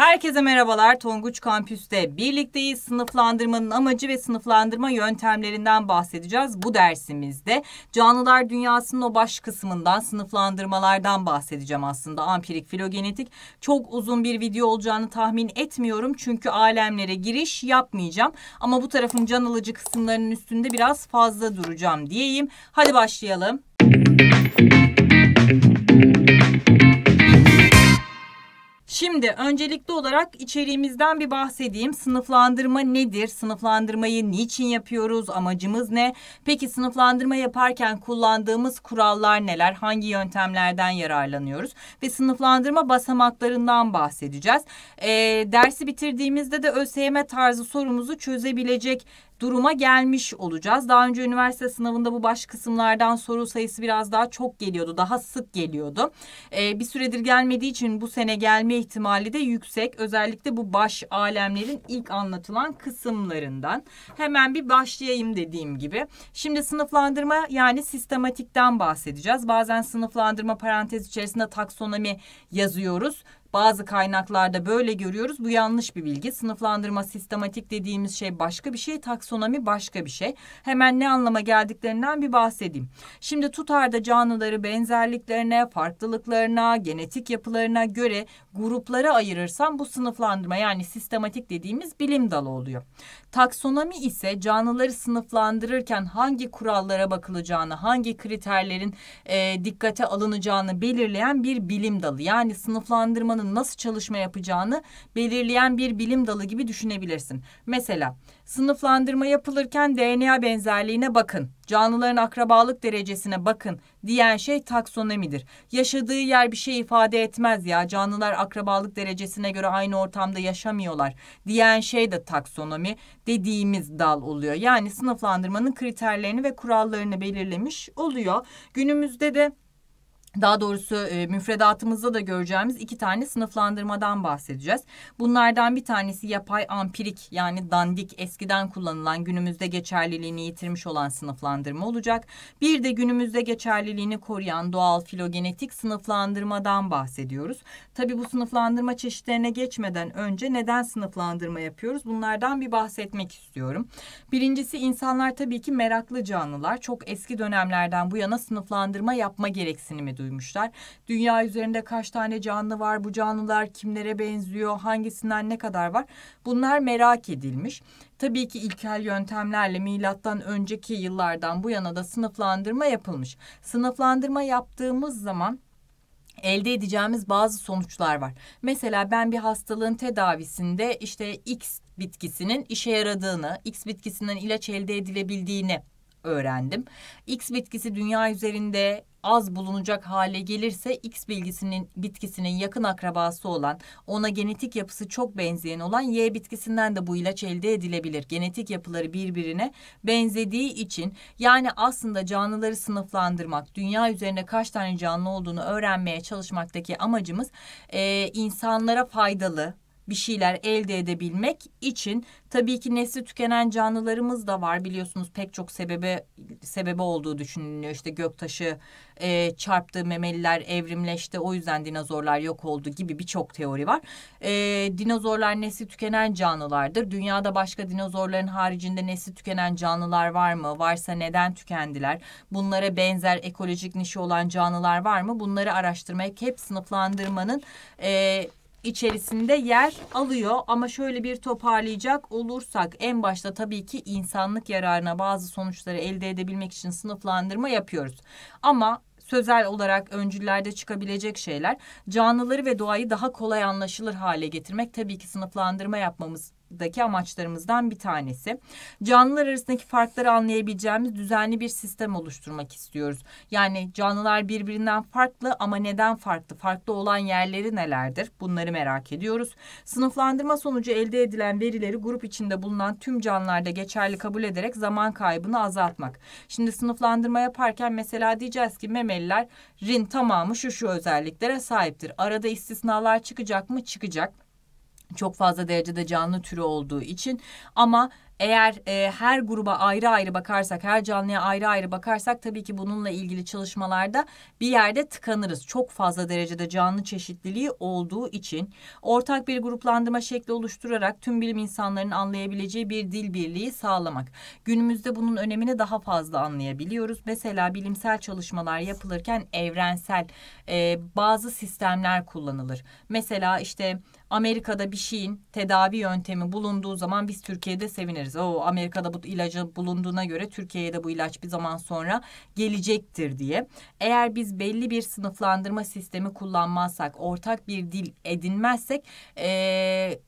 Herkese merhabalar. Tonguç Kampüs'te birlikteyiz. Sınıflandırmanın amacı ve sınıflandırma yöntemlerinden bahsedeceğiz bu dersimizde. Canlılar dünyasının o baş kısmından, sınıflandırmalardan bahsedeceğim aslında. Ampirik, filogenetik. Çok uzun bir video olacağını tahmin etmiyorum. Çünkü alemlere giriş yapmayacağım. Ama bu tarafın can alıcı kısımlarının üstünde biraz fazla duracağım diyeyim. Hadi başlayalım. Şimdi öncelikli olarak içeriğimizden bir bahsedeyim. Sınıflandırma nedir? Sınıflandırmayı niçin yapıyoruz? Amacımız ne? Peki sınıflandırma yaparken kullandığımız kurallar neler? Hangi yöntemlerden yararlanıyoruz? Ve sınıflandırma basamaklarından bahsedeceğiz. Ee, dersi bitirdiğimizde de ÖSYM tarzı sorumuzu çözebilecek duruma gelmiş olacağız. Daha önce üniversite sınavında bu baş kısımlardan soru sayısı biraz daha çok geliyordu. Daha sık geliyordu. Ee, bir süredir gelmediği için bu sene gelme ihtimali de yüksek. Özellikle bu baş alemlerin ilk anlatılan kısımlarından. Hemen bir başlayayım dediğim gibi. Şimdi sınıflandırma yani sistematikten bahsedeceğiz. Bazen sınıflandırma parantez içerisinde taksonomi yazıyoruz. Bazı kaynaklarda böyle görüyoruz. Bu yanlış bir bilgi. Sınıflandırma sistematik dediğimiz şey başka bir şey, taksonomi başka bir şey. Hemen ne anlama geldiklerinden bir bahsedeyim. Şimdi tutarda canlıları benzerliklerine, farklılıklarına, genetik yapılarına göre gruplara ayırırsam bu sınıflandırma yani sistematik dediğimiz bilim dalı oluyor. Taksonomi ise canlıları sınıflandırırken hangi kurallara bakılacağını, hangi kriterlerin e, dikkate alınacağını belirleyen bir bilim dalı. Yani sınıflandırmanın kafanın nasıl çalışma yapacağını belirleyen bir bilim dalı gibi düşünebilirsin. Mesela sınıflandırma yapılırken DNA benzerliğine bakın, canlıların akrabalık derecesine bakın diyen şey taksonomidir. Yaşadığı yer bir şey ifade etmez ya. Canlılar akrabalık derecesine göre aynı ortamda yaşamıyorlar diyen şey de taksonomi dediğimiz dal oluyor. Yani sınıflandırmanın kriterlerini ve kurallarını belirlemiş oluyor. Günümüzde de daha doğrusu e, müfredatımızda da göreceğimiz iki tane sınıflandırmadan bahsedeceğiz. Bunlardan bir tanesi yapay ampirik yani dandik eskiden kullanılan günümüzde geçerliliğini yitirmiş olan sınıflandırma olacak. Bir de günümüzde geçerliliğini koruyan doğal filogenetik sınıflandırmadan bahsediyoruz. Tabii bu sınıflandırma çeşitlerine geçmeden önce neden sınıflandırma yapıyoruz? Bunlardan bir bahsetmek istiyorum. Birincisi insanlar tabii ki meraklı canlılar. Çok eski dönemlerden bu yana sınıflandırma yapma gereksinimi duymuşlar. Dünya üzerinde kaç tane canlı var? Bu canlılar kimlere benziyor? Hangisinden ne kadar var? Bunlar merak edilmiş. Tabii ki ilkel yöntemlerle milattan önceki yıllardan bu yana da sınıflandırma yapılmış. Sınıflandırma yaptığımız zaman elde edeceğimiz bazı sonuçlar var. Mesela ben bir hastalığın tedavisinde işte X bitkisinin işe yaradığını, X bitkisinden ilaç elde edilebildiğini öğrendim. X bitkisi dünya üzerinde az bulunacak hale gelirse X bilgisinin bitkisinin yakın akrabası olan ona genetik yapısı çok benzeyen olan Y bitkisinden de bu ilaç elde edilebilir. Genetik yapıları birbirine benzediği için yani aslında canlıları sınıflandırmak, dünya üzerinde kaç tane canlı olduğunu öğrenmeye çalışmaktaki amacımız e, insanlara faydalı, bir şeyler elde edebilmek için tabii ki nesli tükenen canlılarımız da var biliyorsunuz pek çok sebebe sebebe olduğu düşünülüyor işte göktaşı e, çarptı memeliler evrimleşti o yüzden dinozorlar yok oldu gibi birçok teori var e, dinozorlar nesli tükenen canlılardır dünyada başka dinozorların haricinde nesli tükenen canlılar var mı varsa neden tükendiler bunlara benzer ekolojik nişi olan canlılar var mı bunları araştırmak hep sınıflandırmanın e, içerisinde yer alıyor ama şöyle bir toparlayacak olursak en başta tabii ki insanlık yararına bazı sonuçları elde edebilmek için sınıflandırma yapıyoruz. Ama sözel olarak öncüllerde çıkabilecek şeyler canlıları ve doğayı daha kolay anlaşılır hale getirmek tabii ki sınıflandırma yapmamız daki amaçlarımızdan bir tanesi. Canlılar arasındaki farkları anlayabileceğimiz düzenli bir sistem oluşturmak istiyoruz. Yani canlılar birbirinden farklı ama neden farklı? Farklı olan yerleri nelerdir? Bunları merak ediyoruz. Sınıflandırma sonucu elde edilen verileri grup içinde bulunan tüm canlılarda geçerli kabul ederek zaman kaybını azaltmak. Şimdi sınıflandırma yaparken mesela diyeceğiz ki memelilerin tamamı şu şu özelliklere sahiptir. Arada istisnalar çıkacak mı? Çıkacak çok fazla derecede canlı türü olduğu için ama eğer e, her gruba ayrı ayrı bakarsak, her canlıya ayrı ayrı bakarsak tabii ki bununla ilgili çalışmalarda bir yerde tıkanırız. Çok fazla derecede canlı çeşitliliği olduğu için ortak bir gruplandırma şekli oluşturarak tüm bilim insanlarının anlayabileceği bir dil birliği sağlamak. Günümüzde bunun önemini daha fazla anlayabiliyoruz. Mesela bilimsel çalışmalar yapılırken evrensel e, bazı sistemler kullanılır. Mesela işte Amerika'da bir şeyin tedavi yöntemi bulunduğu zaman biz Türkiye'de seviniriz. O Amerika'da bu ilacı bulunduğuna göre Türkiye'ye de bu ilaç bir zaman sonra gelecektir diye. Eğer biz belli bir sınıflandırma sistemi kullanmazsak, ortak bir dil edinmezsek e,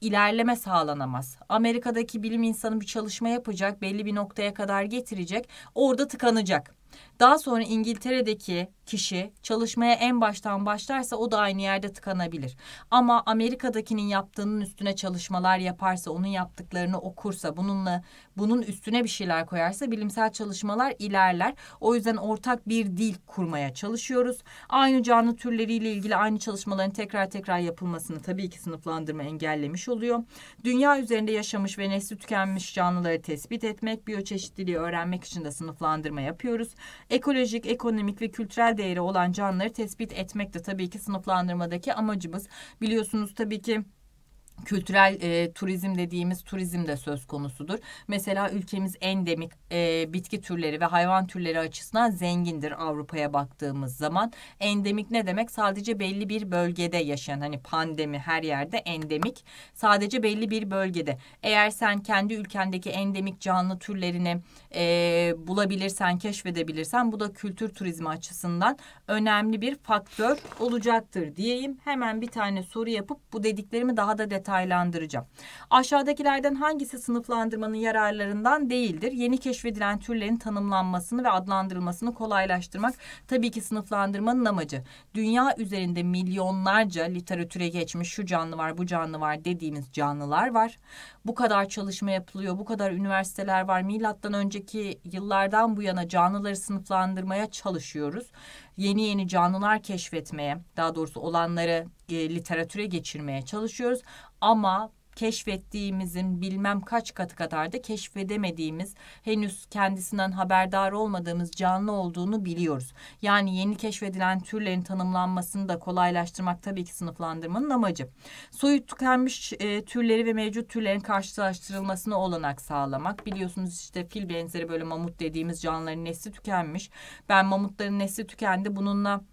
ilerleme sağlanamaz. Amerika'daki bilim insanı bir çalışma yapacak, belli bir noktaya kadar getirecek, orada tıkanacak. Daha sonra İngiltere'deki kişi çalışmaya en baştan başlarsa o da aynı yerde tıkanabilir. Ama Amerika'dakinin yaptığının üstüne çalışmalar yaparsa, onun yaptıklarını okursa, bununla bunun üstüne bir şeyler koyarsa bilimsel çalışmalar ilerler. O yüzden ortak bir dil kurmaya çalışıyoruz. Aynı canlı türleriyle ilgili aynı çalışmaların tekrar tekrar yapılmasını tabii ki sınıflandırma engellemiş oluyor. Dünya üzerinde yaşamış ve nesli tükenmiş canlıları tespit etmek, biyoçeşitliliği öğrenmek için de sınıflandırma yapıyoruz. Ekolojik, ekonomik ve kültürel değeri olan canlıları tespit etmek de tabii ki sınıflandırmadaki amacımız. Biliyorsunuz tabii ki kültürel e, turizm dediğimiz turizm de söz konusudur. Mesela ülkemiz endemik e, bitki türleri ve hayvan türleri açısından zengindir Avrupa'ya baktığımız zaman. Endemik ne demek? Sadece belli bir bölgede yaşayan hani pandemi her yerde endemik. Sadece belli bir bölgede. Eğer sen kendi ülkendeki endemik canlı türlerini e, bulabilirsen, keşfedebilirsen bu da kültür turizmi açısından önemli bir faktör olacaktır diyeyim. Hemen bir tane soru yapıp bu dediklerimi daha da detaylı detaylandıracağım. Aşağıdakilerden hangisi sınıflandırmanın yararlarından değildir? Yeni keşfedilen türlerin tanımlanmasını ve adlandırılmasını kolaylaştırmak tabii ki sınıflandırmanın amacı. Dünya üzerinde milyonlarca literatüre geçmiş şu canlı var, bu canlı var dediğimiz canlılar var. Bu kadar çalışma yapılıyor, bu kadar üniversiteler var. Milattan önceki yıllardan bu yana canlıları sınıflandırmaya çalışıyoruz yeni yeni canlılar keşfetmeye, daha doğrusu olanları e, literatüre geçirmeye çalışıyoruz. Ama keşfettiğimizin bilmem kaç katı kadar da keşfedemediğimiz, henüz kendisinden haberdar olmadığımız canlı olduğunu biliyoruz. Yani yeni keşfedilen türlerin tanımlanmasını da kolaylaştırmak tabii ki sınıflandırmanın amacı. Soyu tükenmiş e, türleri ve mevcut türlerin karşılaştırılmasına olanak sağlamak. Biliyorsunuz işte fil benzeri böyle mamut dediğimiz canlıların nesli tükenmiş. Ben mamutların nesli tükendi bununla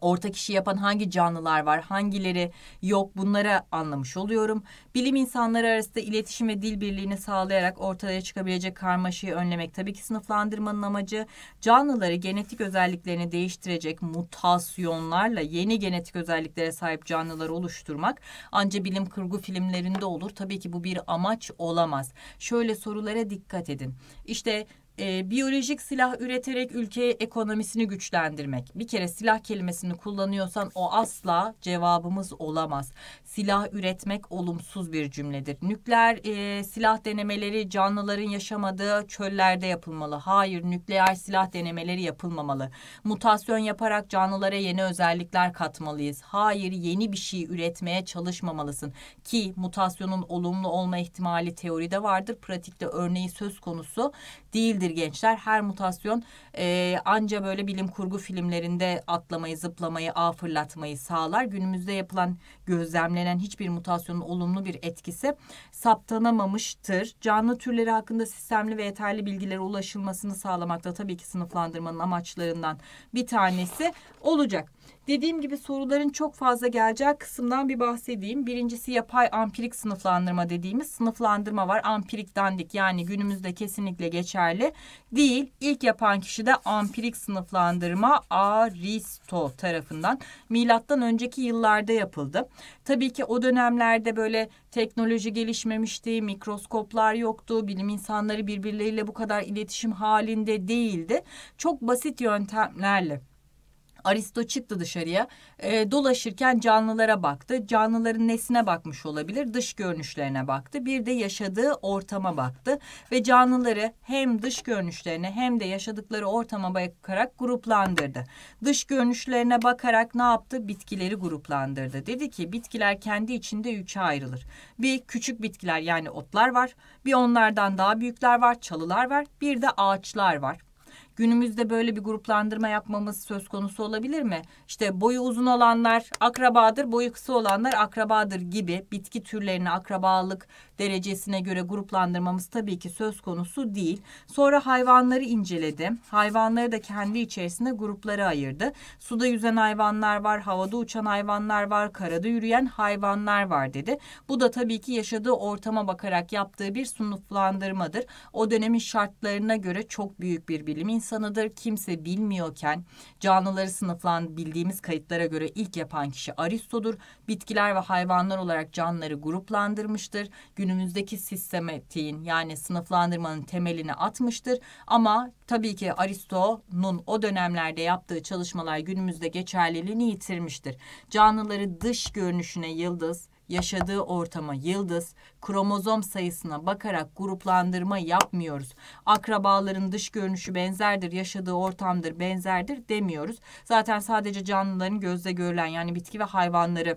ortak işi yapan hangi canlılar var, hangileri yok bunlara anlamış oluyorum. Bilim insanları arasında iletişim ve dil birliğini sağlayarak ortaya çıkabilecek karmaşayı önlemek tabii ki sınıflandırmanın amacı. Canlıları genetik özelliklerini değiştirecek mutasyonlarla yeni genetik özelliklere sahip canlıları oluşturmak anca bilim kurgu filmlerinde olur. Tabii ki bu bir amaç olamaz. Şöyle sorulara dikkat edin. İşte e, biyolojik silah üreterek ülkeye ekonomisini güçlendirmek. Bir kere silah kelimesini kullanıyorsan o asla cevabımız olamaz. Silah üretmek olumsuz bir cümledir. Nükleer e, silah denemeleri canlıların yaşamadığı çöllerde yapılmalı. Hayır nükleer silah denemeleri yapılmamalı. Mutasyon yaparak canlılara yeni özellikler katmalıyız. Hayır yeni bir şey üretmeye çalışmamalısın. Ki mutasyonun olumlu olma ihtimali teoride vardır. Pratikte örneği söz konusu değildir değildir gençler. Her mutasyon e, anca böyle bilim kurgu filmlerinde atlamayı, zıplamayı, ağ fırlatmayı sağlar. Günümüzde yapılan gözlemlenen hiçbir mutasyonun olumlu bir etkisi saptanamamıştır. Canlı türleri hakkında sistemli ve yeterli bilgilere ulaşılmasını sağlamak da tabii ki sınıflandırmanın amaçlarından bir tanesi olacak. Dediğim gibi soruların çok fazla geleceği kısımdan bir bahsedeyim. Birincisi yapay ampirik sınıflandırma dediğimiz sınıflandırma var. Ampirik dandik yani günümüzde kesinlikle geçerli değil. İlk yapan kişi de ampirik sınıflandırma Aristo tarafından milattan önceki yıllarda yapıldı. Tabii ki o dönemlerde böyle teknoloji gelişmemişti, mikroskoplar yoktu, bilim insanları birbirleriyle bu kadar iletişim halinde değildi. Çok basit yöntemlerle Aristo çıktı dışarıya. E, dolaşırken canlılara baktı. Canlıların nesine bakmış olabilir? Dış görünüşlerine baktı. Bir de yaşadığı ortama baktı. Ve canlıları hem dış görünüşlerine hem de yaşadıkları ortama bakarak gruplandırdı. Dış görünüşlerine bakarak ne yaptı? Bitkileri gruplandırdı. Dedi ki bitkiler kendi içinde üçe ayrılır. Bir küçük bitkiler yani otlar var. Bir onlardan daha büyükler var, çalılar var. Bir de ağaçlar var günümüzde böyle bir gruplandırma yapmamız söz konusu olabilir mi? İşte boyu uzun olanlar akrabadır, boyu kısa olanlar akrabadır gibi bitki türlerini akrabalık derecesine göre gruplandırmamız tabii ki söz konusu değil. Sonra hayvanları inceledi. Hayvanları da kendi içerisinde gruplara ayırdı. Suda yüzen hayvanlar var, havada uçan hayvanlar var, karada yürüyen hayvanlar var dedi. Bu da tabii ki yaşadığı ortama bakarak yaptığı bir sınıflandırmadır. O dönemin şartlarına göre çok büyük bir bilim insanıdır. Kimse bilmiyorken canlıları sınıflan bildiğimiz kayıtlara göre ilk yapan kişi Aristo'dur. Bitkiler ve hayvanlar olarak canlıları gruplandırmıştır. Günümüzdeki sistematiğin yani sınıflandırmanın temelini atmıştır. Ama tabii ki Aristo'nun o dönemlerde yaptığı çalışmalar günümüzde geçerliliğini yitirmiştir. Canlıları dış görünüşüne yıldız, yaşadığı ortama yıldız, kromozom sayısına bakarak gruplandırma yapmıyoruz. Akrabaların dış görünüşü benzerdir, yaşadığı ortamdır benzerdir demiyoruz. Zaten sadece canlıların gözle görülen yani bitki ve hayvanları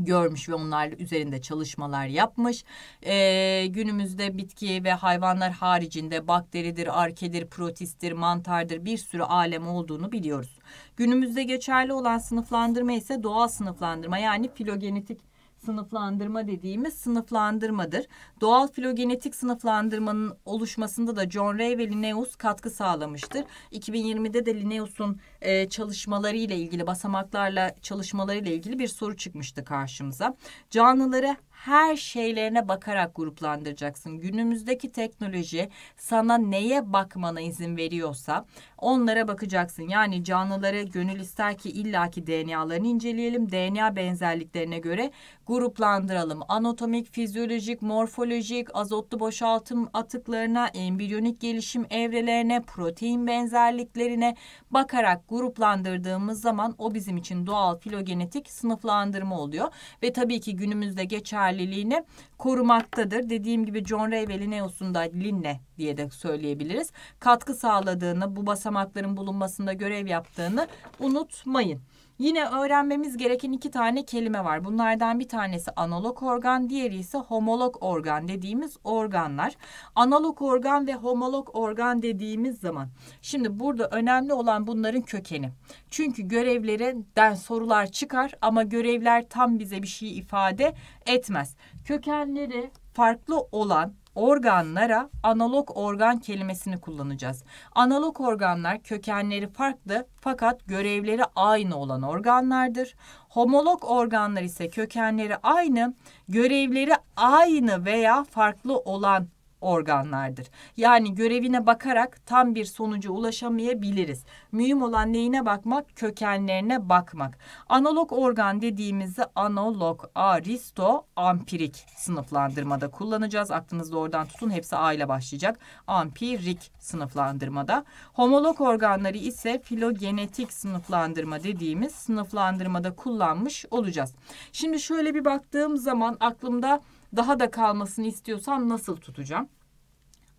görmüş ve onlar üzerinde çalışmalar yapmış. Ee, günümüzde bitki ve hayvanlar haricinde bakteridir, arkedir, protistir, mantardır bir sürü alem olduğunu biliyoruz. Günümüzde geçerli olan sınıflandırma ise doğal sınıflandırma yani filogenetik sınıflandırma dediğimiz sınıflandırmadır. Doğal filogenetik sınıflandırmanın oluşmasında da John Ray ve Linnaeus katkı sağlamıştır. 2020'de de Linnaeus'un e, çalışmaları ile ilgili basamaklarla çalışmaları ile ilgili bir soru çıkmıştı karşımıza. Canlıları her şeylerine bakarak gruplandıracaksın. Günümüzdeki teknoloji sana neye bakmana izin veriyorsa onlara bakacaksın. Yani canlılara gönül ister ki illaki DNA'larını inceleyelim. DNA benzerliklerine göre gruplandıralım. Anatomik, fizyolojik, morfolojik, azotlu boşaltım atıklarına, embriyonik gelişim evrelerine, protein benzerliklerine bakarak gruplandırdığımız zaman o bizim için doğal filogenetik sınıflandırma oluyor. Ve tabii ki günümüzde geçer geçerliliğini korumaktadır. Dediğim gibi John Ray ve Linnaeus'un da Linne diye de söyleyebiliriz. Katkı sağladığını, bu basamakların bulunmasında görev yaptığını unutmayın. Yine öğrenmemiz gereken iki tane kelime var. Bunlardan bir tanesi analog organ, diğeri ise homolog organ dediğimiz organlar. Analog organ ve homolog organ dediğimiz zaman şimdi burada önemli olan bunların kökeni. Çünkü görevlerinden sorular çıkar ama görevler tam bize bir şey ifade etmez. Kökenleri farklı olan organlara analog organ kelimesini kullanacağız. Analog organlar kökenleri farklı fakat görevleri aynı olan organlardır. Homolog organlar ise kökenleri aynı, görevleri aynı veya farklı olan organlardır. Yani görevine bakarak tam bir sonuca ulaşamayabiliriz. Mühim olan neyine bakmak? Kökenlerine bakmak. Analog organ dediğimizi analog, aristo, ampirik sınıflandırmada kullanacağız. Aklınızda oradan tutun hepsi A ile başlayacak. Ampirik sınıflandırmada. Homolog organları ise filogenetik sınıflandırma dediğimiz sınıflandırmada kullanmış olacağız. Şimdi şöyle bir baktığım zaman aklımda daha da kalmasını istiyorsam nasıl tutacağım?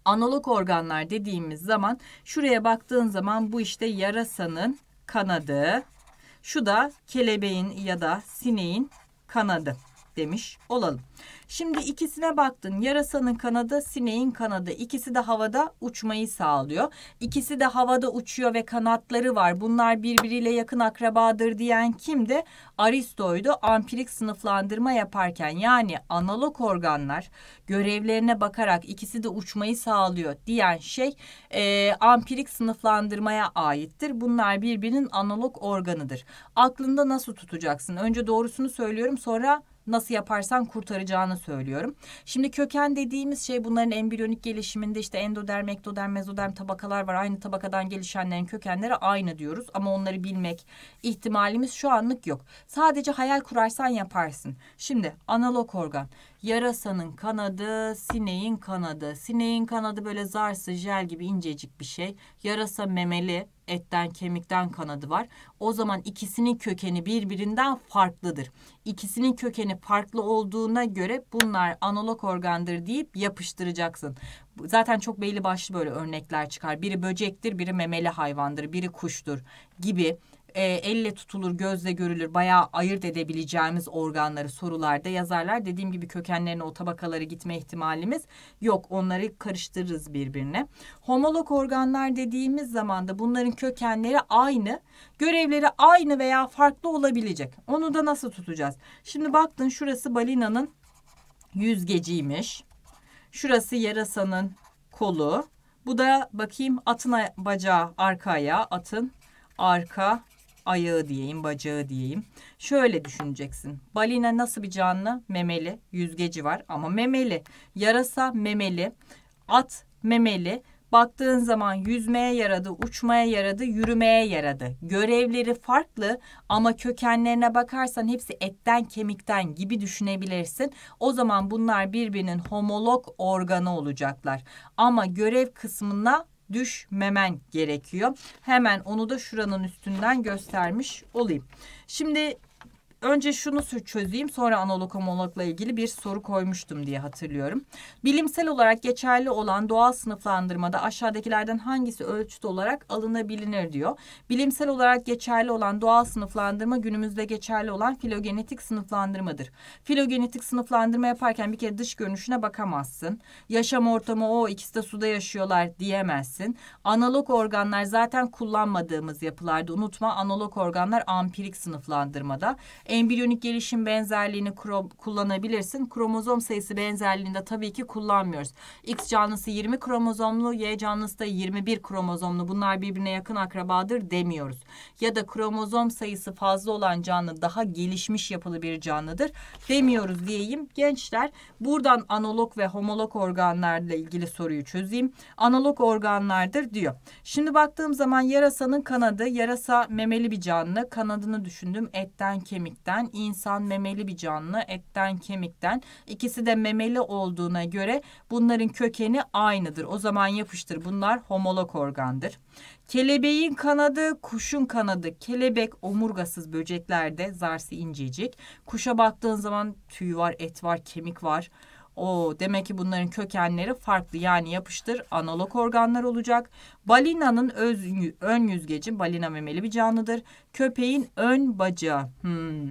Analog organlar dediğimiz zaman şuraya baktığın zaman bu işte yarasanın kanadı. Şu da kelebeğin ya da sineğin kanadı demiş olalım. Şimdi ikisine baktın. Yarasanın kanadı, sineğin kanadı. İkisi de havada uçmayı sağlıyor. İkisi de havada uçuyor ve kanatları var. Bunlar birbiriyle yakın akrabadır diyen kimdi? Aristo'ydu. Ampirik sınıflandırma yaparken yani analog organlar görevlerine bakarak ikisi de uçmayı sağlıyor diyen şey e, ampirik sınıflandırmaya aittir. Bunlar birbirinin analog organıdır. Aklında nasıl tutacaksın? Önce doğrusunu söylüyorum sonra nasıl yaparsan kurtaracağını söylüyorum. Şimdi köken dediğimiz şey bunların embriyonik gelişiminde işte endoderm, ektoderm, mezoderm tabakalar var. Aynı tabakadan gelişenlerin kökenleri aynı diyoruz ama onları bilmek ihtimalimiz şu anlık yok. Sadece hayal kurarsan yaparsın. Şimdi analog organ. Yarasanın kanadı, sineğin kanadı. Sineğin kanadı böyle zarsı jel gibi incecik bir şey. Yarasa memeli, etten kemikten kanadı var. O zaman ikisinin kökeni birbirinden farklıdır. İkisinin kökeni farklı olduğuna göre bunlar analog organdır deyip yapıştıracaksın. Zaten çok belli başlı böyle örnekler çıkar. Biri böcektir, biri memeli hayvandır, biri kuştur gibi e, elle tutulur, gözle görülür, bayağı ayırt edebileceğimiz organları sorularda yazarlar. Dediğim gibi kökenlerine o tabakaları gitme ihtimalimiz yok. Onları karıştırırız birbirine. Homolog organlar dediğimiz zaman da bunların kökenleri aynı, görevleri aynı veya farklı olabilecek. Onu da nasıl tutacağız? Şimdi baktın şurası balinanın yüzgeciymiş. Şurası yarasanın kolu. Bu da bakayım atın bacağı arka ayağı, atın arka ayağı diyeyim, bacağı diyeyim. Şöyle düşüneceksin. Balina nasıl bir canlı? Memeli. Yüzgeci var ama memeli. Yarasa memeli. At memeli. Baktığın zaman yüzmeye yaradı, uçmaya yaradı, yürümeye yaradı. Görevleri farklı ama kökenlerine bakarsan hepsi etten kemikten gibi düşünebilirsin. O zaman bunlar birbirinin homolog organı olacaklar. Ama görev kısmına düşmemen gerekiyor. Hemen onu da şuranın üstünden göstermiş olayım. Şimdi önce şunu çözeyim sonra analog homologla ilgili bir soru koymuştum diye hatırlıyorum. Bilimsel olarak geçerli olan doğal sınıflandırmada aşağıdakilerden hangisi ölçüt olarak alınabilir diyor. Bilimsel olarak geçerli olan doğal sınıflandırma günümüzde geçerli olan filogenetik sınıflandırmadır. Filogenetik sınıflandırma yaparken bir kere dış görünüşüne bakamazsın. Yaşam ortamı o ikisi de suda yaşıyorlar diyemezsin. Analog organlar zaten kullanmadığımız yapılarda unutma analog organlar ampirik sınıflandırmada. Embriyonik gelişim benzerliğini kullanabilirsin. Kromozom sayısı benzerliğinde tabii ki kullanmıyoruz. X canlısı 20 kromozomlu, Y canlısı da 21 kromozomlu. Bunlar birbirine yakın akrabadır demiyoruz. Ya da kromozom sayısı fazla olan canlı daha gelişmiş yapılı bir canlıdır demiyoruz diyeyim. Gençler buradan analog ve homolog organlarla ilgili soruyu çözeyim. Analog organlardır diyor. Şimdi baktığım zaman yarasanın kanadı, yarasa memeli bir canlı. Kanadını düşündüm etten kemik kemikten, insan memeli bir canlı, etten kemikten. İkisi de memeli olduğuna göre bunların kökeni aynıdır. O zaman yapıştır bunlar homolog organdır. Kelebeğin kanadı, kuşun kanadı. Kelebek omurgasız böceklerde zarsi incecik. Kuşa baktığın zaman tüy var, et var, kemik var. O demek ki bunların kökenleri farklı yani yapıştır analog organlar olacak. Balinanın ön yüzgeci balina memeli bir canlıdır. Köpeğin ön bacağı. Hmm.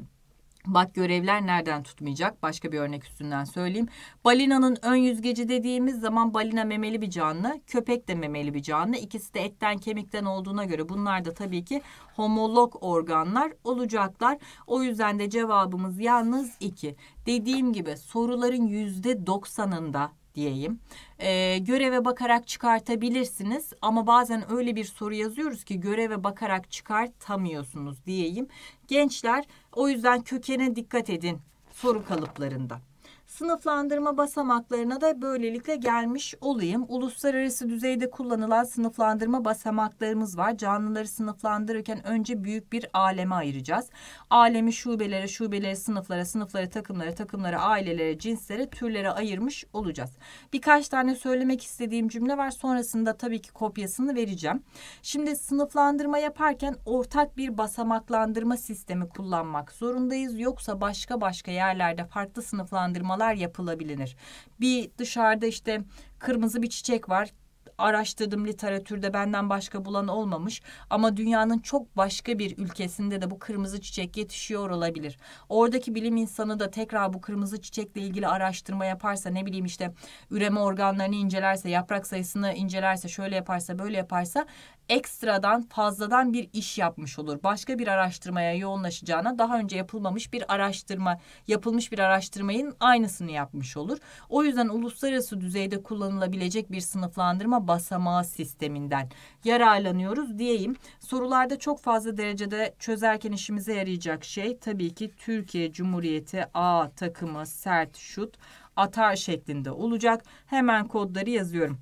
Bak görevler nereden tutmayacak? Başka bir örnek üstünden söyleyeyim. Balinanın ön yüzgeci dediğimiz zaman balina memeli bir canlı, köpek de memeli bir canlı. İkisi de etten kemikten olduğuna göre bunlar da tabii ki homolog organlar olacaklar. O yüzden de cevabımız yalnız iki. Dediğim gibi soruların yüzde doksanında diyeyim. E, göreve bakarak çıkartabilirsiniz ama bazen öyle bir soru yazıyoruz ki göreve bakarak çıkartamıyorsunuz diyeyim. Gençler o yüzden kökene dikkat edin soru kalıplarında. Sınıflandırma basamaklarına da böylelikle gelmiş olayım. Uluslararası düzeyde kullanılan sınıflandırma basamaklarımız var. Canlıları sınıflandırırken önce büyük bir aleme ayıracağız. Alemi şubelere, şubelere, sınıflara, sınıflara, takımlara, takımlara, ailelere, cinslere, türlere ayırmış olacağız. Birkaç tane söylemek istediğim cümle var. Sonrasında tabii ki kopyasını vereceğim. Şimdi sınıflandırma yaparken ortak bir basamaklandırma sistemi kullanmak zorundayız. Yoksa başka başka yerlerde farklı sınıflandırma uygulamalar yapılabilir. Bir dışarıda işte kırmızı bir çiçek var araştırdım literatürde benden başka bulan olmamış ama dünyanın çok başka bir ülkesinde de bu kırmızı çiçek yetişiyor olabilir. Oradaki bilim insanı da tekrar bu kırmızı çiçekle ilgili araştırma yaparsa ne bileyim işte üreme organlarını incelerse, yaprak sayısını incelerse, şöyle yaparsa, böyle yaparsa ekstradan fazladan bir iş yapmış olur. Başka bir araştırmaya yoğunlaşacağına daha önce yapılmamış bir araştırma, yapılmış bir araştırmayın aynısını yapmış olur. O yüzden uluslararası düzeyde kullanılabilecek bir sınıflandırma basamağı sisteminden yararlanıyoruz diyeyim. Sorularda çok fazla derecede çözerken işimize yarayacak şey tabii ki Türkiye Cumhuriyeti A takımı sert şut atar şeklinde olacak. Hemen kodları yazıyorum.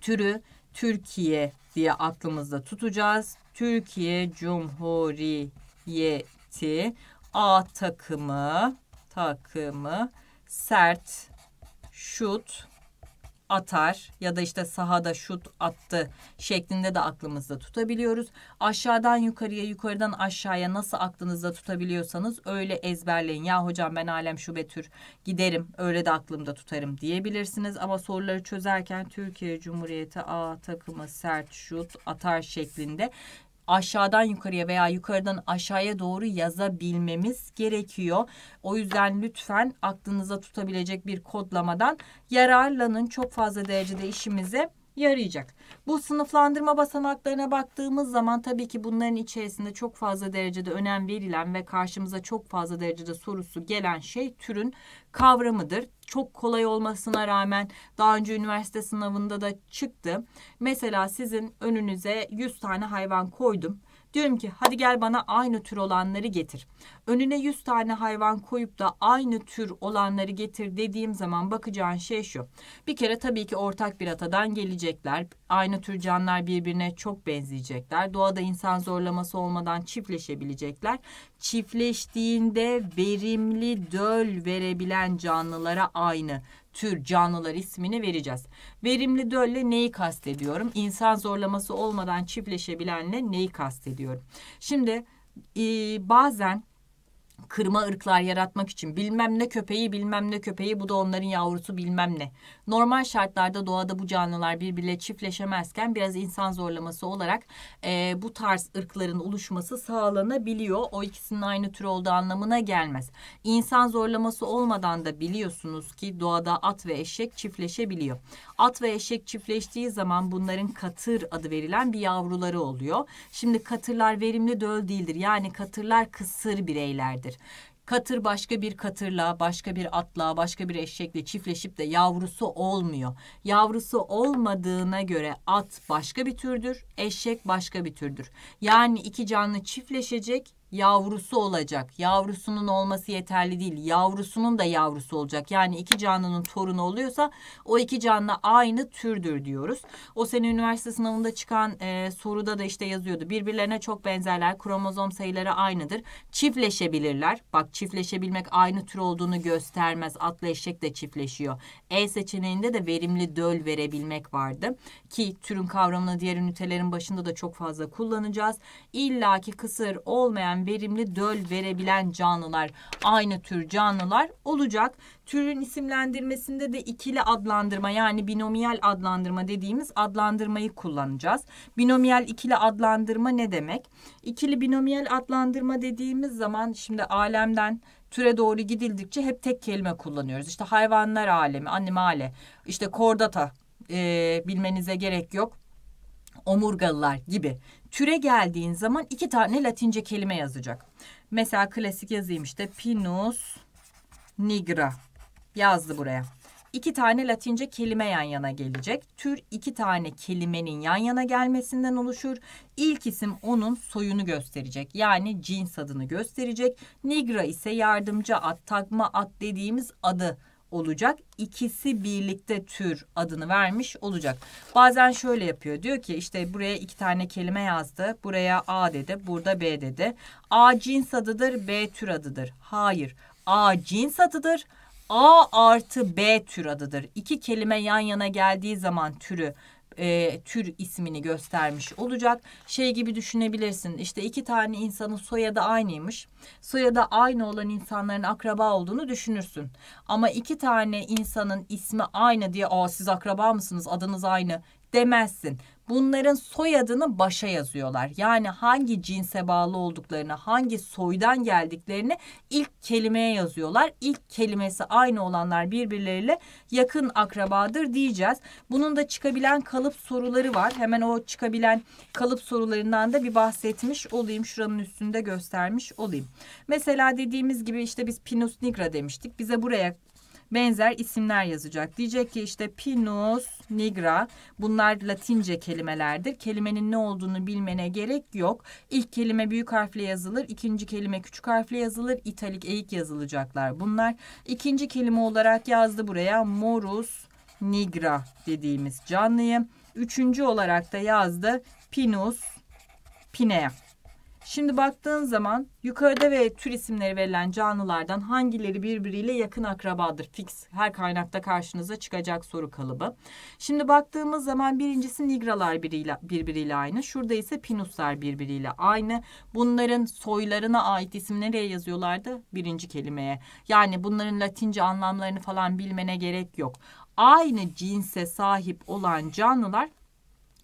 Türü Türkiye diye aklımızda tutacağız. Türkiye Cumhuriyeti A takımı takımı sert şut atar ya da işte sahada şut attı şeklinde de aklımızda tutabiliyoruz. Aşağıdan yukarıya, yukarıdan aşağıya nasıl aklınızda tutabiliyorsanız öyle ezberleyin. Ya hocam ben alem şu betür giderim, öyle de aklımda tutarım diyebilirsiniz. Ama soruları çözerken Türkiye Cumhuriyeti A takımı sert şut atar şeklinde aşağıdan yukarıya veya yukarıdan aşağıya doğru yazabilmemiz gerekiyor. O yüzden lütfen aklınıza tutabilecek bir kodlamadan yararlanın. Çok fazla derecede işimize yarayacak. Bu sınıflandırma basamaklarına baktığımız zaman tabii ki bunların içerisinde çok fazla derecede önem verilen ve karşımıza çok fazla derecede sorusu gelen şey türün kavramıdır. Çok kolay olmasına rağmen daha önce üniversite sınavında da çıktı. Mesela sizin önünüze 100 tane hayvan koydum. Diyorum ki hadi gel bana aynı tür olanları getir. Önüne 100 tane hayvan koyup da aynı tür olanları getir dediğim zaman bakacağın şey şu. Bir kere tabii ki ortak bir atadan gelecekler. Aynı tür canlılar birbirine çok benzeyecekler. Doğada insan zorlaması olmadan çiftleşebilecekler. Çiftleştiğinde verimli döl verebilen canlılara aynı tür canlılar ismini vereceğiz. Verimli dölle neyi kastediyorum? İnsan zorlaması olmadan çiftleşebilenle neyi kastediyorum? Şimdi e, bazen kırma ırklar yaratmak için bilmem ne köpeği bilmem ne köpeği bu da onların yavrusu bilmem ne. Normal şartlarda doğada bu canlılar birbirle çiftleşemezken biraz insan zorlaması olarak e, bu tarz ırkların oluşması sağlanabiliyor. O ikisinin aynı tür olduğu anlamına gelmez. İnsan zorlaması olmadan da biliyorsunuz ki doğada at ve eşek çiftleşebiliyor. At ve eşek çiftleştiği zaman bunların katır adı verilen bir yavruları oluyor. Şimdi katırlar verimli döl değildir. Yani katırlar kısır bireylerdir değildir. Katır başka bir katırla, başka bir atla, başka bir eşekle çiftleşip de yavrusu olmuyor. Yavrusu olmadığına göre at başka bir türdür, eşek başka bir türdür. Yani iki canlı çiftleşecek yavrusu olacak. Yavrusunun olması yeterli değil. Yavrusunun da yavrusu olacak. Yani iki canlının torunu oluyorsa o iki canlı aynı türdür diyoruz. O sene üniversite sınavında çıkan e, soruda da işte yazıyordu. Birbirlerine çok benzerler. Kromozom sayıları aynıdır. Çiftleşebilirler. Bak çiftleşebilmek aynı tür olduğunu göstermez. Atlı eşek de çiftleşiyor. E seçeneğinde de verimli döl verebilmek vardı. Ki türün kavramını diğer ünitelerin başında da çok fazla kullanacağız. İlla ki kısır olmayan verimli döl verebilen canlılar, aynı tür canlılar olacak. Türün isimlendirmesinde de ikili adlandırma yani binomiyel adlandırma dediğimiz adlandırmayı kullanacağız. Binomiyel ikili adlandırma ne demek? İkili binomiyel adlandırma dediğimiz zaman şimdi alemden türe doğru gidildikçe hep tek kelime kullanıyoruz. İşte hayvanlar alemi, animale, işte kordata e, bilmenize gerek yok omurgalılar gibi türe geldiğin zaman iki tane latince kelime yazacak. Mesela klasik yazayım işte Pinus nigra yazdı buraya. İki tane latince kelime yan yana gelecek. Tür iki tane kelimenin yan yana gelmesinden oluşur. İlk isim onun soyunu gösterecek. Yani cins adını gösterecek. Nigra ise yardımcı ad, takma ad dediğimiz adı olacak. İkisi birlikte tür adını vermiş olacak. Bazen şöyle yapıyor. Diyor ki işte buraya iki tane kelime yazdı. Buraya A dedi. Burada B dedi. A cins adıdır. B tür adıdır. Hayır. A cins adıdır. A artı B tür adıdır. İki kelime yan yana geldiği zaman türü e, tür ismini göstermiş olacak. Şey gibi düşünebilirsin işte iki tane insanın soyadı aynıymış. Soyadı aynı olan insanların akraba olduğunu düşünürsün. Ama iki tane insanın ismi aynı diye aa siz akraba mısınız adınız aynı demezsin. Bunların soyadını başa yazıyorlar. Yani hangi cinse bağlı olduklarını, hangi soydan geldiklerini ilk kelimeye yazıyorlar. İlk kelimesi aynı olanlar birbirleriyle yakın akrabadır diyeceğiz. Bunun da çıkabilen kalıp soruları var. Hemen o çıkabilen kalıp sorularından da bir bahsetmiş olayım. Şuranın üstünde göstermiş olayım. Mesela dediğimiz gibi işte biz pinus nigra demiştik. Bize buraya benzer isimler yazacak. Diyecek ki işte Pinus nigra bunlar latince kelimelerdir. Kelimenin ne olduğunu bilmene gerek yok. İlk kelime büyük harfle yazılır. ikinci kelime küçük harfle yazılır. İtalik eğik yazılacaklar bunlar. İkinci kelime olarak yazdı buraya morus nigra dediğimiz canlıyı. Üçüncü olarak da yazdı pinus pinea. Şimdi baktığın zaman yukarıda ve tür isimleri verilen canlılardan hangileri birbiriyle yakın akrabadır? Fix her kaynakta karşınıza çıkacak soru kalıbı. Şimdi baktığımız zaman birincisi nigralar biriyle, birbiriyle aynı. Şurada ise pinuslar birbiriyle aynı. Bunların soylarına ait isim nereye yazıyorlardı? Birinci kelimeye. Yani bunların latince anlamlarını falan bilmene gerek yok. Aynı cinse sahip olan canlılar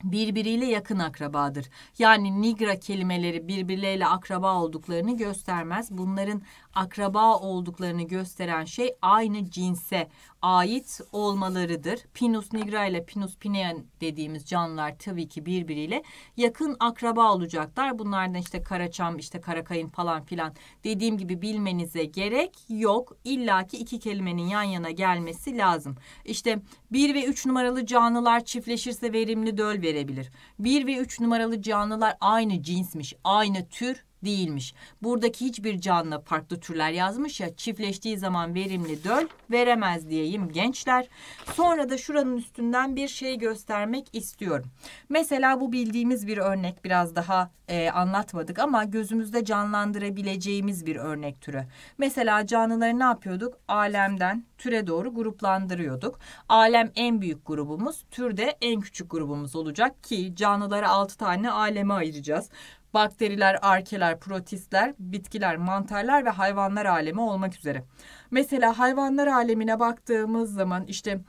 birbiriyle yakın akrabadır. Yani nigra kelimeleri birbirleriyle akraba olduklarını göstermez. Bunların akraba olduklarını gösteren şey aynı cinse ait olmalarıdır. Pinus nigra ile Pinus pinea dediğimiz canlılar tabii ki birbiriyle yakın akraba olacaklar. Bunlardan işte karaçam, işte karakayın falan filan dediğim gibi bilmenize gerek yok. İlla ki iki kelimenin yan yana gelmesi lazım. İşte 1 ve 3 numaralı canlılar çiftleşirse verimli döl verebilir. 1 ve 3 numaralı canlılar aynı cinsmiş, aynı tür değilmiş. Buradaki hiçbir canlı farklı türler yazmış ya çiftleştiği zaman verimli döl veremez diyeyim gençler. Sonra da şuranın üstünden bir şey göstermek istiyorum. Mesela bu bildiğimiz bir örnek biraz daha e, anlatmadık ama gözümüzde canlandırabileceğimiz bir örnek türü. Mesela canlıları ne yapıyorduk? Alemden türe doğru gruplandırıyorduk. Alem en büyük grubumuz, tür de en küçük grubumuz olacak ki canlılara 6 tane aleme ayıracağız bakteriler, arkeler, protistler, bitkiler, mantarlar ve hayvanlar alemi olmak üzere. Mesela hayvanlar alemine baktığımız zaman işte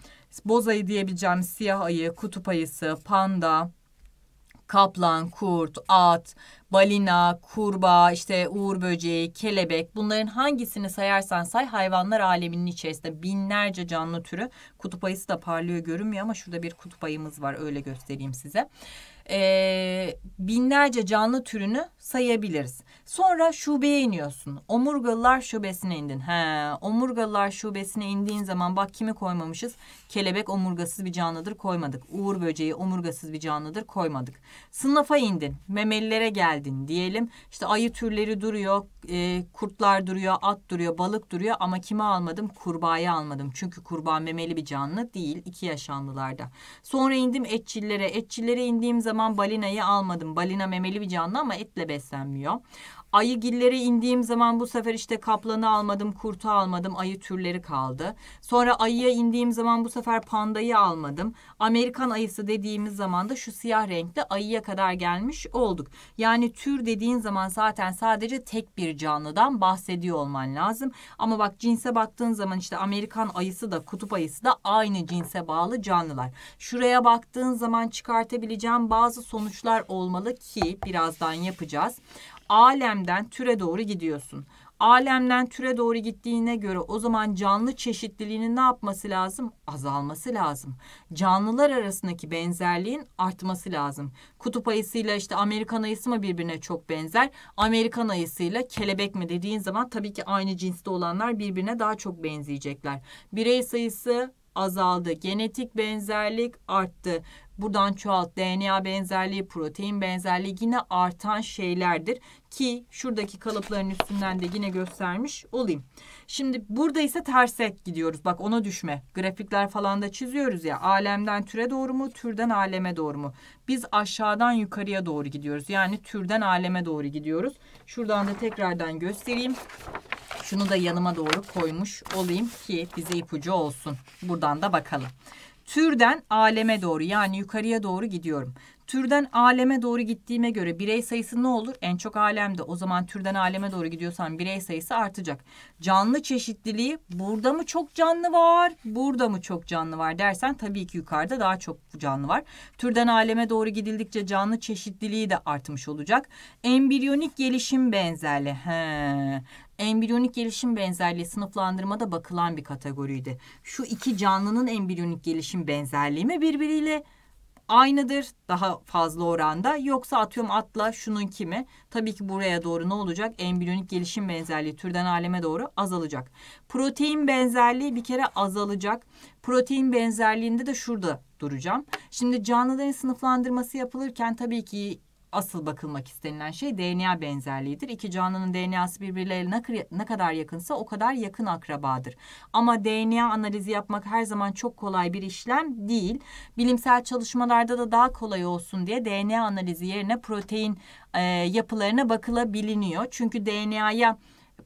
boz ayı diyebileceğimiz siyah ayı, kutup ayısı, panda, kaplan, kurt, at, balina, kurbağa, işte uğur böceği, kelebek bunların hangisini sayarsan say hayvanlar aleminin içerisinde binlerce canlı türü kutup ayısı da parlıyor görünmüyor ama şurada bir kutup ayımız var öyle göstereyim size e, binlerce canlı türünü sayabiliriz. Sonra şubeye iniyorsun. Omurgalılar şubesine indin. He, omurgalılar şubesine indiğin zaman bak kimi koymamışız? Kelebek omurgasız bir canlıdır koymadık. Uğur böceği omurgasız bir canlıdır koymadık. Sınıfa indin. Memelilere geldin diyelim. İşte ayı türleri duruyor. E, kurtlar duruyor. At duruyor. Balık duruyor. Ama kimi almadım? Kurbağayı almadım. Çünkü kurbağa memeli bir canlı değil. iki yaşanlılarda. Sonra indim etçillere. Etçillere indiğim zaman zaman balinayı almadım. Balina memeli bir canlı ama etle beslenmiyor. Ayıgillere indiğim zaman bu sefer işte kaplanı almadım, kurtu almadım, ayı türleri kaldı. Sonra ayıya indiğim zaman bu sefer pandayı almadım. Amerikan ayısı dediğimiz zaman da şu siyah renkli ayıya kadar gelmiş olduk. Yani tür dediğin zaman zaten sadece tek bir canlıdan bahsediyor olman lazım. Ama bak cinse baktığın zaman işte Amerikan ayısı da kutup ayısı da aynı cinse bağlı canlılar. Şuraya baktığın zaman çıkartabileceğim bazı sonuçlar olmalı ki birazdan yapacağız alemden türe doğru gidiyorsun. Alemden türe doğru gittiğine göre o zaman canlı çeşitliliğinin ne yapması lazım? Azalması lazım. Canlılar arasındaki benzerliğin artması lazım. Kutup ayısıyla işte Amerikan ayısı mı birbirine çok benzer? Amerikan ayısıyla kelebek mi dediğin zaman tabii ki aynı cinste olanlar birbirine daha çok benzeyecekler. Birey sayısı azaldı. Genetik benzerlik arttı. Buradan çoğalt DNA benzerliği, protein benzerliği yine artan şeylerdir ki şuradaki kalıpların üstünden de yine göstermiş olayım. Şimdi burada ise terse gidiyoruz. Bak ona düşme. Grafikler falan da çiziyoruz ya. Alemden türe doğru mu, türden aleme doğru mu? Biz aşağıdan yukarıya doğru gidiyoruz. Yani türden aleme doğru gidiyoruz. Şuradan da tekrardan göstereyim. Şunu da yanıma doğru koymuş olayım ki bize ipucu olsun. Buradan da bakalım. Türden aleme doğru yani yukarıya doğru gidiyorum türden aleme doğru gittiğime göre birey sayısı ne olur? En çok alemde. O zaman türden aleme doğru gidiyorsan birey sayısı artacak. Canlı çeşitliliği burada mı çok canlı var, burada mı çok canlı var dersen tabii ki yukarıda daha çok canlı var. Türden aleme doğru gidildikçe canlı çeşitliliği de artmış olacak. Embriyonik gelişim benzerli. He embriyonik gelişim benzerliği sınıflandırmada bakılan bir kategoriydi. Şu iki canlının embriyonik gelişim benzerliği mi birbiriyle aynıdır daha fazla oranda yoksa atıyorum atla şunun kimi tabii ki buraya doğru ne olacak embriyonik gelişim benzerliği türden aleme doğru azalacak. Protein benzerliği bir kere azalacak. Protein benzerliğinde de şurada duracağım. Şimdi canlıların sınıflandırması yapılırken tabii ki asıl bakılmak istenilen şey DNA benzerliğidir. İki canlının DNA'sı birbirleriyle ne kadar yakınsa o kadar yakın akrabadır. Ama DNA analizi yapmak her zaman çok kolay bir işlem değil. Bilimsel çalışmalarda da daha kolay olsun diye DNA analizi yerine protein e, yapılarına bakılabiliniyor. Çünkü DNA'ya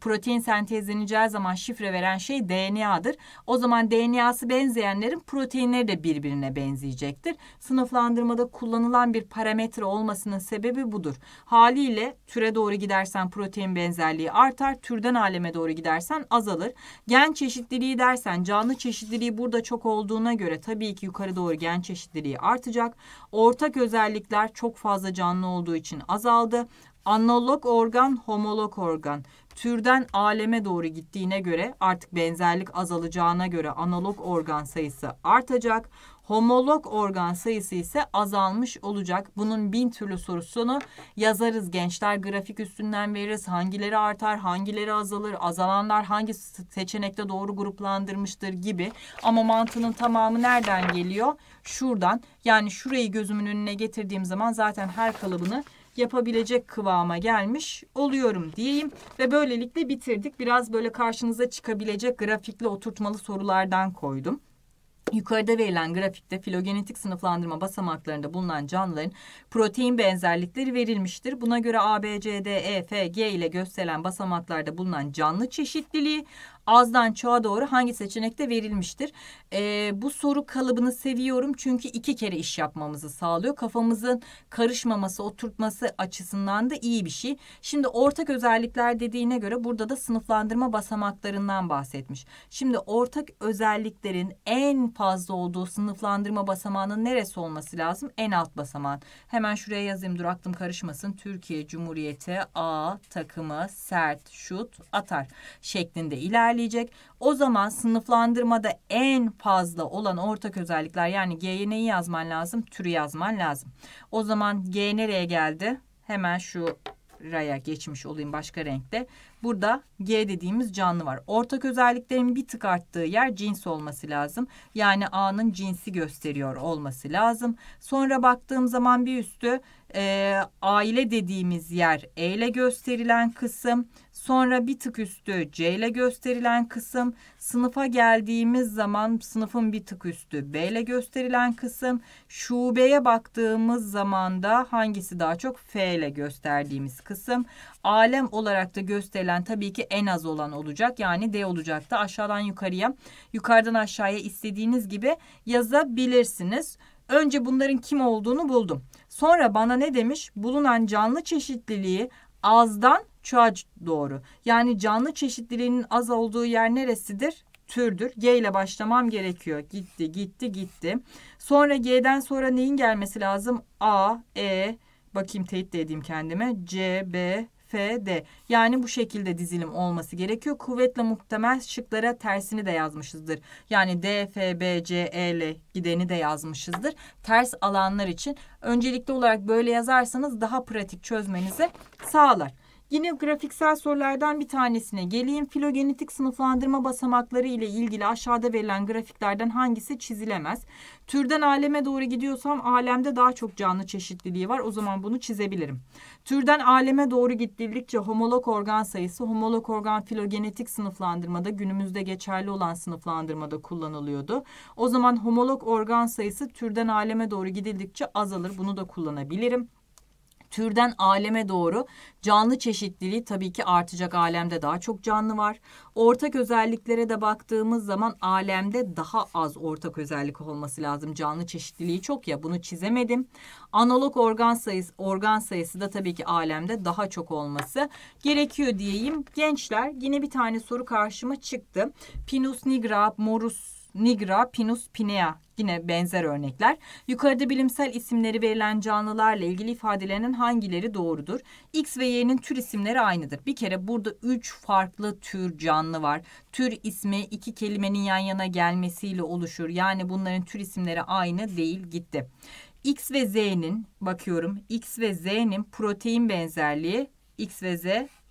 protein sentezleneceği zaman şifre veren şey DNA'dır. O zaman DNA'sı benzeyenlerin proteinleri de birbirine benzeyecektir. Sınıflandırmada kullanılan bir parametre olmasının sebebi budur. Haliyle türe doğru gidersen protein benzerliği artar, türden aleme doğru gidersen azalır. Gen çeşitliliği dersen canlı çeşitliliği burada çok olduğuna göre tabii ki yukarı doğru gen çeşitliliği artacak. Ortak özellikler çok fazla canlı olduğu için azaldı. Analog organ, homolog organ türden aleme doğru gittiğine göre artık benzerlik azalacağına göre analog organ sayısı artacak. Homolog organ sayısı ise azalmış olacak. Bunun bin türlü sorusunu yazarız gençler. Grafik üstünden veririz. Hangileri artar, hangileri azalır, azalanlar hangi seçenekte doğru gruplandırmıştır gibi. Ama mantının tamamı nereden geliyor? Şuradan. Yani şurayı gözümün önüne getirdiğim zaman zaten her kalıbını yapabilecek kıvama gelmiş oluyorum diyeyim. Ve böylelikle bitirdik. Biraz böyle karşınıza çıkabilecek grafikli oturtmalı sorulardan koydum. Yukarıda verilen grafikte filogenetik sınıflandırma basamaklarında bulunan canlıların protein benzerlikleri verilmiştir. Buna göre A, B, C, D, E, F, G ile gösterilen basamaklarda bulunan canlı çeşitliliği azdan çoğa doğru hangi seçenekte verilmiştir? E, bu soru kalıbını seviyorum çünkü iki kere iş yapmamızı sağlıyor. Kafamızın karışmaması, oturtması açısından da iyi bir şey. Şimdi ortak özellikler dediğine göre burada da sınıflandırma basamaklarından bahsetmiş. Şimdi ortak özelliklerin en fazla olduğu sınıflandırma basamağının neresi olması lazım? En alt basamağın. Hemen şuraya yazayım dur aklım karışmasın. Türkiye Cumhuriyeti A takımı sert şut atar şeklinde ilerliyor ilerleyecek. O zaman sınıflandırmada en fazla olan ortak özellikler yani G'ye neyi yazman lazım? Türü yazman lazım. O zaman G nereye geldi? Hemen şu raya geçmiş olayım başka renkte. Burada G dediğimiz canlı var. Ortak özelliklerin bir tık arttığı yer cins olması lazım. Yani A'nın cinsi gösteriyor olması lazım. Sonra baktığım zaman bir üstü e, aile dediğimiz yer E ile gösterilen kısım. Sonra bir tık üstü C ile gösterilen kısım. Sınıfa geldiğimiz zaman sınıfın bir tık üstü B ile gösterilen kısım. Şubeye baktığımız zaman da hangisi daha çok F ile gösterdiğimiz kısım. Alem olarak da gösterilen tabii ki en az olan olacak. Yani D olacak da aşağıdan yukarıya, yukarıdan aşağıya istediğiniz gibi yazabilirsiniz. Önce bunların kim olduğunu buldum. Sonra bana ne demiş? Bulunan canlı çeşitliliği azdan çuaç doğru. Yani canlı çeşitliliğinin az olduğu yer neresidir? Türdür. G ile başlamam gerekiyor. Gitti, gitti, gitti. Sonra G'den sonra neyin gelmesi lazım? A, E, bakayım teyit de edeyim kendime. C, B, F, D. Yani bu şekilde dizilim olması gerekiyor. Kuvvetle muhtemel şıklara tersini de yazmışızdır. Yani D, F, B, C, E ile gideni de yazmışızdır. Ters alanlar için öncelikli olarak böyle yazarsanız daha pratik çözmenizi sağlar. Yine grafiksel sorulardan bir tanesine geleyim. Filogenetik sınıflandırma basamakları ile ilgili aşağıda verilen grafiklerden hangisi çizilemez? Türden aleme doğru gidiyorsam alemde daha çok canlı çeşitliliği var. O zaman bunu çizebilirim. Türden aleme doğru gittikçe homolog organ sayısı, homolog organ filogenetik sınıflandırmada günümüzde geçerli olan sınıflandırmada kullanılıyordu. O zaman homolog organ sayısı türden aleme doğru gidildikçe azalır. Bunu da kullanabilirim türden aleme doğru canlı çeşitliliği tabii ki artacak. Alemde daha çok canlı var. Ortak özelliklere de baktığımız zaman alemde daha az ortak özellik olması lazım. Canlı çeşitliliği çok ya bunu çizemedim. Analog organ sayısı organ sayısı da tabii ki alemde daha çok olması gerekiyor diyeyim. Gençler yine bir tane soru karşıma çıktı. Pinus nigra, morus nigra, pinus pinea yine benzer örnekler. Yukarıda bilimsel isimleri verilen canlılarla ilgili ifadelerinin hangileri doğrudur? X ve Y'nin tür isimleri aynıdır. Bir kere burada üç farklı tür canlı var. Tür ismi iki kelimenin yan yana gelmesiyle oluşur. Yani bunların tür isimleri aynı değil gitti. X ve Z'nin bakıyorum X ve Z'nin protein benzerliği X ve Z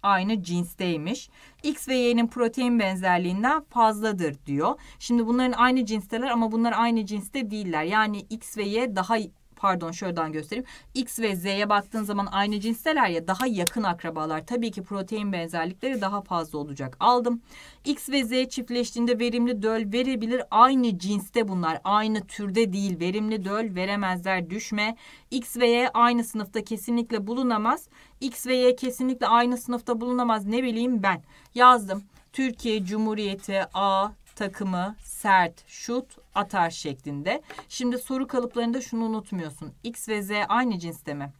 aynı cinsteymiş. X ve Y'nin protein benzerliğinden fazladır diyor. Şimdi bunların aynı cinsteler ama bunlar aynı cinste değiller. Yani X ve Y daha pardon şuradan göstereyim. X ve Z'ye baktığın zaman aynı cinsteler ya daha yakın akrabalar. Tabii ki protein benzerlikleri daha fazla olacak. Aldım. X ve Z çiftleştiğinde verimli döl verebilir. Aynı cinste bunlar. Aynı türde değil. Verimli döl veremezler. Düşme. X ve Y aynı sınıfta kesinlikle bulunamaz. X ve Y kesinlikle aynı sınıfta bulunamaz. Ne bileyim ben. Yazdım. Türkiye Cumhuriyeti A takımı, sert, şut, atar şeklinde. Şimdi soru kalıplarında şunu unutmuyorsun. X ve Z aynı cinste mi?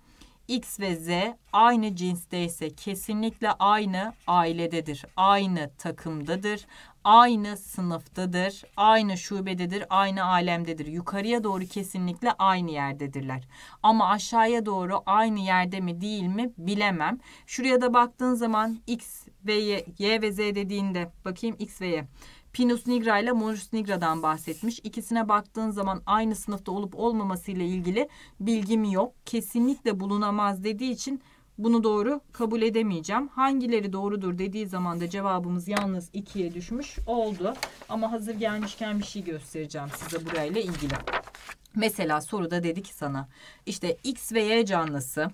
X ve Z aynı cinsteyse kesinlikle aynı ailededir, aynı takımdadır, aynı sınıftadır, aynı şubededir, aynı alemdedir. Yukarıya doğru kesinlikle aynı yerdedirler. Ama aşağıya doğru aynı yerde mi değil mi bilemem. Şuraya da baktığın zaman X ve Y, Y ve Z dediğinde bakayım X ve Y. Pinus nigra ile Monus nigra'dan bahsetmiş. İkisine baktığın zaman aynı sınıfta olup olmaması ile ilgili bilgim yok. Kesinlikle bulunamaz dediği için bunu doğru kabul edemeyeceğim. Hangileri doğrudur dediği zaman da cevabımız yalnız ikiye düşmüş oldu. Ama hazır gelmişken bir şey göstereceğim size burayla ilgili. Mesela soruda dedi ki sana işte X ve Y canlısı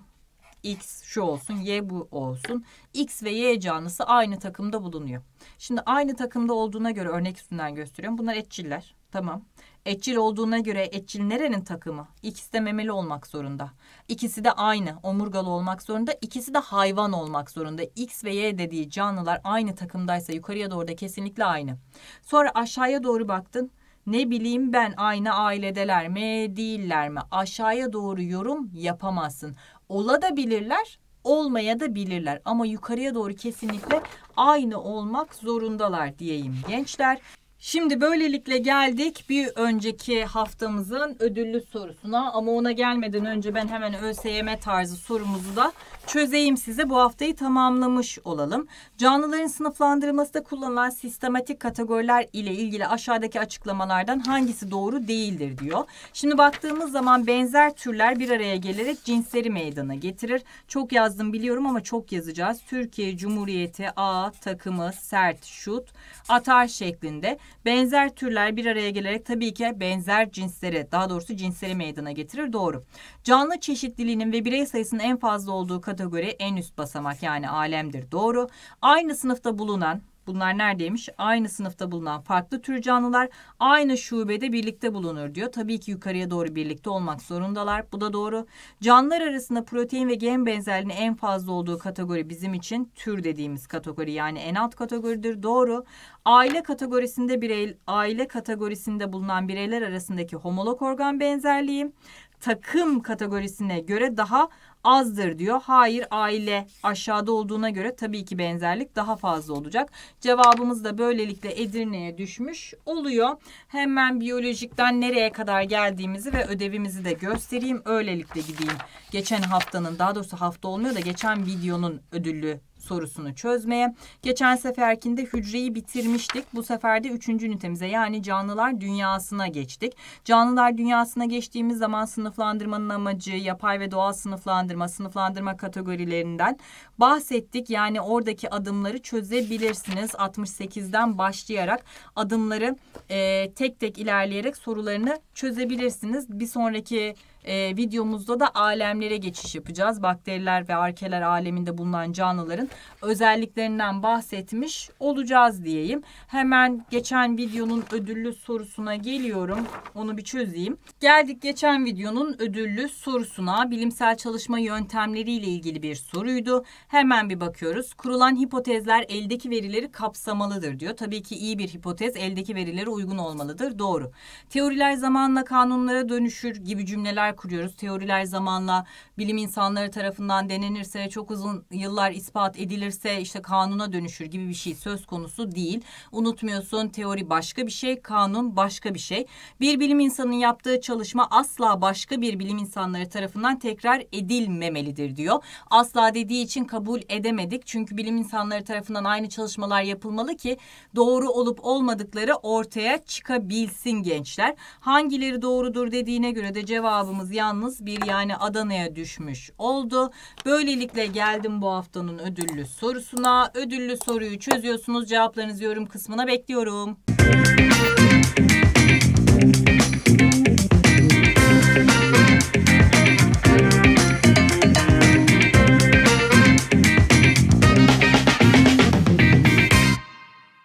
X şu olsun, Y bu olsun. X ve Y canlısı aynı takımda bulunuyor. Şimdi aynı takımda olduğuna göre örnek üstünden gösteriyorum. Bunlar etçiller. Tamam. Etçil olduğuna göre etçil nerenin takımı? İkisi de memeli olmak zorunda. İkisi de aynı omurgalı olmak zorunda. İkisi de hayvan olmak zorunda. X ve Y dediği canlılar aynı takımdaysa yukarıya doğru da kesinlikle aynı. Sonra aşağıya doğru baktın. Ne bileyim ben aynı ailedeler mi değiller mi? Aşağıya doğru yorum yapamazsın ola da bilirler, olmaya da bilirler. Ama yukarıya doğru kesinlikle aynı olmak zorundalar diyeyim gençler. Şimdi böylelikle geldik bir önceki haftamızın ödüllü sorusuna ama ona gelmeden önce ben hemen ÖSYM tarzı sorumuzu da çözeyim size. Bu haftayı tamamlamış olalım. Canlıların sınıflandırılmasında kullanılan sistematik kategoriler ile ilgili aşağıdaki açıklamalardan hangisi doğru değildir diyor. Şimdi baktığımız zaman benzer türler bir araya gelerek cinsleri meydana getirir. Çok yazdım biliyorum ama çok yazacağız. Türkiye Cumhuriyeti A takımı sert şut atar şeklinde. Benzer türler bir araya gelerek tabii ki benzer cinsleri, daha doğrusu cinsleri meydana getirir. Doğru. Canlı çeşitliliğinin ve birey sayısının en fazla olduğu kategori en üst basamak yani alemdir. Doğru. Aynı sınıfta bulunan Bunlar neredeymiş? Aynı sınıfta bulunan farklı tür canlılar aynı şubede birlikte bulunur diyor. Tabii ki yukarıya doğru birlikte olmak zorundalar. Bu da doğru. Canlılar arasında protein ve gen benzerliğinin en fazla olduğu kategori bizim için tür dediğimiz kategori yani en alt kategoridir. Doğru. Aile kategorisinde birey aile kategorisinde bulunan bireyler arasındaki homolog organ benzerliği takım kategorisine göre daha azdır diyor. Hayır aile aşağıda olduğuna göre tabii ki benzerlik daha fazla olacak. Cevabımız da böylelikle Edirne'ye düşmüş oluyor. Hemen biyolojikten nereye kadar geldiğimizi ve ödevimizi de göstereyim. Öylelikle gideyim. Geçen haftanın daha doğrusu hafta olmuyor da geçen videonun ödüllü sorusunu çözmeye. Geçen seferkinde hücreyi bitirmiştik. Bu sefer de üçüncü ünitemize yani canlılar dünyasına geçtik. Canlılar dünyasına geçtiğimiz zaman sınıflandırmanın amacı yapay ve doğal sınıflandırma, sınıflandırma kategorilerinden bahsettik. Yani oradaki adımları çözebilirsiniz. 68'den başlayarak adımları e, tek tek ilerleyerek sorularını çözebilirsiniz. Bir sonraki e, videomuzda da alemlere geçiş yapacağız. Bakteriler ve arkeler aleminde bulunan canlıların özelliklerinden bahsetmiş olacağız diyeyim. Hemen geçen videonun ödüllü sorusuna geliyorum. Onu bir çözeyim. Geldik geçen videonun ödüllü sorusuna. Bilimsel çalışma yöntemleriyle ilgili bir soruydu. Hemen bir bakıyoruz. Kurulan hipotezler eldeki verileri kapsamalıdır diyor. Tabii ki iyi bir hipotez eldeki verilere uygun olmalıdır. Doğru. Teoriler zamanla kanunlara dönüşür gibi cümleler teoriler kuruyoruz. Teoriler zamanla bilim insanları tarafından denenirse, çok uzun yıllar ispat edilirse işte kanuna dönüşür gibi bir şey söz konusu değil. Unutmuyorsun teori başka bir şey, kanun başka bir şey. Bir bilim insanının yaptığı çalışma asla başka bir bilim insanları tarafından tekrar edilmemelidir diyor. Asla dediği için kabul edemedik. Çünkü bilim insanları tarafından aynı çalışmalar yapılmalı ki doğru olup olmadıkları ortaya çıkabilsin gençler. Hangileri doğrudur dediğine göre de cevabımız sayımız yalnız bir yani Adana'ya düşmüş oldu. Böylelikle geldim bu haftanın ödüllü sorusuna. Ödüllü soruyu çözüyorsunuz. Cevaplarınızı yorum kısmına bekliyorum.